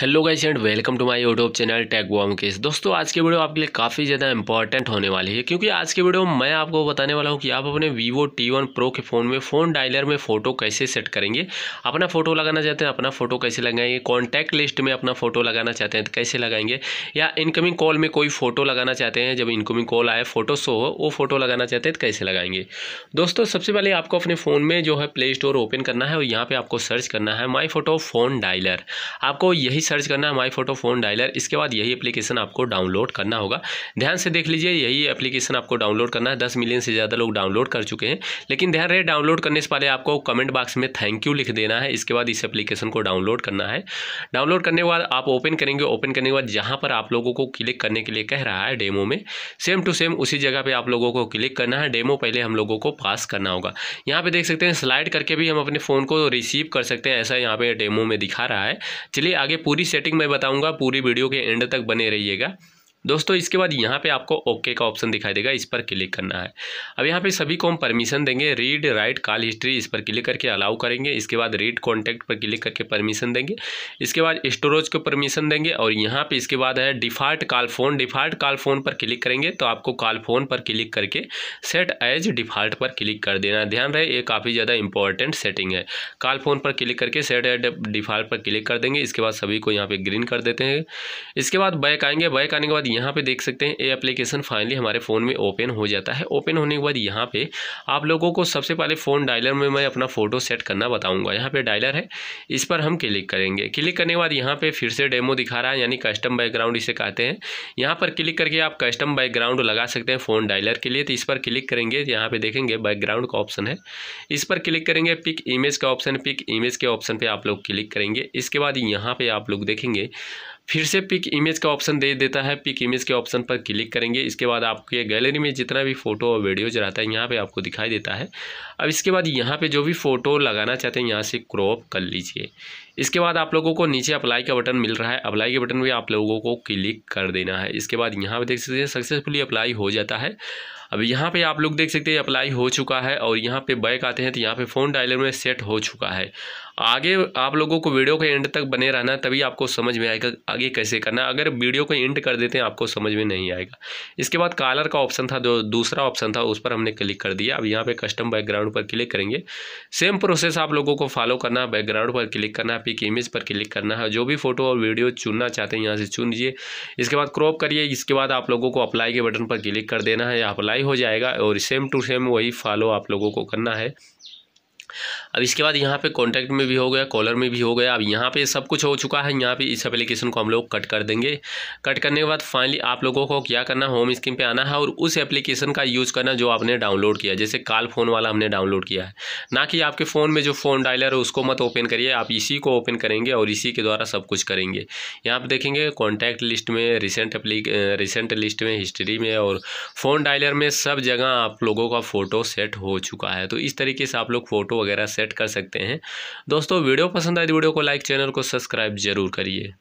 hello guys and welcome to my YouTube channel टैग वॉम केस दोस्तों आज की वीडियो आपके लिए काफ़ी ज़्यादा इंपॉर्टेंट होने वाली है क्योंकि आज की वीडियो में मैं आपको बताने वाला हूँ कि आप अपने वीवो टी वन प्रो के फ़ोन में फ़ोन डायलर में फ़ोटो कैसे सेट करेंगे अपना फ़ोटो लगाना चाहते हैं अपना फ़ोटो कैसे लगाएंगे कॉन्टैक्ट लिस्ट में अपना फ़ोटो लगाना चाहते हैं तो कैसे लगाएंगे या इनकमिंग कॉल में कोई फ़ोटो लगाना चाहते हैं जब इनकमिंग कॉल आए फ़ोटो शो हो वो फ़ोटो लगाना चाहते हैं तो कैसे लगाएंगे दोस्तों सबसे पहले आपको अपने फ़ोन में जो है प्ले स्टोर ओपन करना है और यहाँ पर आपको सर्च करना है माई फोटो फ़ोन डायलर आपको यही सर्च करना है माई फोटो फ़ोन डायलर इसके बाद यही एप्लीकेशन आपको डाउनलोड करना होगा ध्यान से देख लीजिए यही एप्लीकेशन आपको डाउनलोड करना है दस मिलियन से ज़्यादा लोग डाउनलोड कर चुके हैं लेकिन ध्यान रहे डाउनलोड करने से पहले आपको कमेंट बॉक्स में थैंक यू लिख देना है इसके बाद इस एप्लीकेशन को डाउनलोड करना है डाउनलोड करने के बाद आप ओपन करेंगे ओपन करने के बाद जहाँ पर आप लोगों को क्लिक करने के लिए कह रहा है डेमो में सेम टू सेम उसी जगह पर आप लोगों को क्लिक करना है डेमो पहले हम लोगों को पास करना होगा यहाँ पर देख सकते हैं स्लाइड करके भी हम अपने फ़ोन को रिसीव कर सकते हैं ऐसा यहाँ पर डेमो में दिखा रहा है चलिए आगे पूरी पूरी सेटिंग मैं बताऊंगा पूरी वीडियो के एंड तक बने रहिएगा दोस्तों इसके बाद यहाँ पे आपको ओके का ऑप्शन दिखाई देगा इस पर क्लिक करना है अब यहाँ पे सभी को हम परमिशन देंगे रीड राइट कॉल हिस्ट्री इस पर क्लिक करके अलाउ करेंगे इसके बाद रीड कॉन्टैक्ट पर क्लिक करके परमिशन देंगे इसके बाद स्टोरेज को परमिशन देंगे और यहाँ पे इसके बाद है default call phone default call phone पर क्लिक करेंगे तो आपको कॉल फोन पर क्लिक करके सेट एज डिफ़ॉल्ट पर क्लिक कर देना ध्यान रहे ये काफ़ी ज़्यादा इंपॉर्टेंट सेटिंग है कॉल फोन पर क्लिक करके सेट एज डिफ़ॉल्ट पर क्लिक कर देंगे इसके बाद सभी को यहाँ पर ग्रीन कर देते हैं इसके बाद बैक आएंगे बैक आने के बाद यहाँ पे देख सकते हैं ये एप्लीकेशन फाइनली हमारे फ़ोन में ओपन हो जाता है ओपन होने के बाद यहाँ पे आप लोगों को सबसे पहले फ़ोन डायलर में मैं अपना फ़ोटो सेट करना बताऊँगा यहाँ पे डायलर है इस पर हम क्लिक करेंगे क्लिक करने के बाद यहाँ पे फिर से डेमो दिखा रहा है यानी कस्टम बैकग्राउंड इसे कहते हैं यहाँ पर क्लिक करके आप कस्टम बैकग्राउंड लगा सकते हैं फ़ोन डायलर के लिए तो इस पर क्लिक करेंगे तो यहाँ पर देखेंगे बैकग्राउंड का ऑप्शन है इस पर क्लिक करेंगे पिक इमेज का ऑप्शन पिक इमेज के ऑप्शन पर आप लोग क्लिक करेंगे इसके बाद यहाँ पर आप लोग देखेंगे फिर से पिक इमेज का ऑप्शन दे देता है पिक इमेज के ऑप्शन पर क्लिक करेंगे इसके बाद आपके गैलरी में जितना भी फोटो और वीडियोज रहता है यहाँ पे आपको दिखाई देता है अब इसके बाद यहाँ पे जो भी फ़ोटो लगाना चाहते हैं यहाँ से क्रॉप कर लीजिए इसके बाद आप लोगों को नीचे अप्लाई का बटन मिल रहा है अप्लाई के बटन भी आप लोगों को क्लिक कर देना है इसके बाद यहाँ पर देख सकते हैं सक्सेसफुली अप्लाई हो जाता है अब यहाँ पे आप लोग देख सकते हैं अप्लाई हो चुका है और यहाँ पे बैक आते हैं तो यहाँ पे फ़ोन डायलर में सेट हो चुका है आगे आप लोगों को वीडियो के एंड तक बने रहना तभी आपको समझ में आएगा आगे कैसे करना अगर वीडियो को एंड कर देते हैं आपको समझ में नहीं आएगा इसके बाद कालर का ऑप्शन था जो दूसरा ऑप्शन था उस पर हमने क्लिक कर दिया अब यहाँ पे कस्टम बैकग्राउंड पर क्लिक करेंगे सेम प्रोसेस आप लोगों को फॉलो करना है बैकग्राउंड पर क्लिक करना है पिक इमेज पर क्लिक करना है जो भी फोटो और वीडियो चुनना चाहते हैं यहाँ से चुन लीजिए इसके बाद क्रॉप करिए इसके बाद आप लोगों को अप्लाई के बटन पर क्लिक कर देना है या अप्लाई अप्लाई हो जाएगा और सेम टू सेम वही फॉलो आप लोगों को करना है अब इसके बाद यहाँ पे कॉन्टैक्ट में भी हो गया कॉलर में भी हो गया अब यहाँ पे सब कुछ हो चुका है यहाँ पे इस एप्लीकेशन को हम लोग कट कर देंगे कट करने के बाद फाइनली आप लोगों को क्या करना होम स्क्रीन पे आना है और उस एप्लीकेशन का यूज़ करना जो आपने डाउनलोड किया जैसे काल फ़ोन वाला हमने डाउनलोड किया है ना कि आपके फ़ोन में जो फ़ोन डायलर है उसको मत ओपन करिए आप इसी को ओपन करेंगे और इसी के द्वारा सब कुछ करेंगे यहाँ पर देखेंगे कॉन्टैक्ट लिस्ट में रिसेंट एप्ली रिसेंट लिस्ट में हिस्ट्री में और फ़ोन डायलर में सब जगह आप लोगों का फ़ोटो सेट हो चुका है तो इस तरीके से आप लोग फ़ोटो वगैरह सेट कर सकते हैं दोस्तों वीडियो पसंद आए तो वीडियो को लाइक चैनल को सब्सक्राइब जरूर करिए